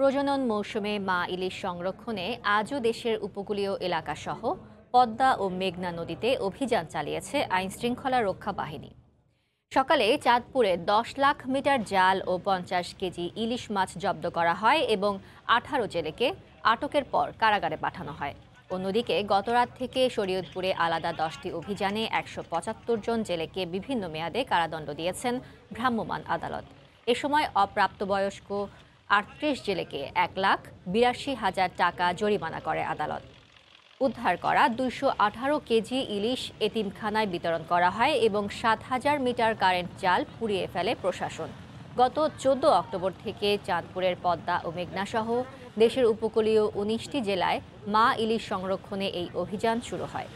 প্রজনন মৌসুমে মা ইলিশ সংরক্ষণে আজও দেশের উপকূলীয় এলাকাসহ পদ্মা ও মেঘনা নদীতে অভিযান চালিয়েছে আইন শৃঙ্খলা রক্ষা বাহিনী সকালে চাঁদপুরে দশ লাখ মিটার জাল ও পঞ্চাশ কেজি ইলিশ মাছ জব্দ করা হয় এবং আঠারো জেলেকে আটকের পর কারাগারে পাঠানো হয় অন্যদিকে গতরাত থেকে শরীয়তপুরে আলাদা দশটি অভিযানে একশো পঁচাত্তর জন জেলেকে বিভিন্ন মেয়াদে কারাদণ্ড দিয়েছেন ভ্রাম্যমাণ আদালত এ সময় অপ্রাপ্তবয়স্ক আটত্রিশ জেলেকে এক লাখ বিরাশি হাজার টাকা জরিমানা করে আদালত উদ্ধার করা দুইশো আঠারো কেজি ইলিশ এতিমখানায় বিতরণ করা হয় এবং সাত হাজার মিটার কারেন্ট জাল পুড়িয়ে ফেলে প্রশাসন গত চোদ্দ অক্টোবর থেকে চাঁদপুরের পদ্মা ও মেঘনাসহ দেশের উপকূলীয় উনিশটি জেলায় মা ইলিশ সংরক্ষণে এই অভিযান শুরু হয়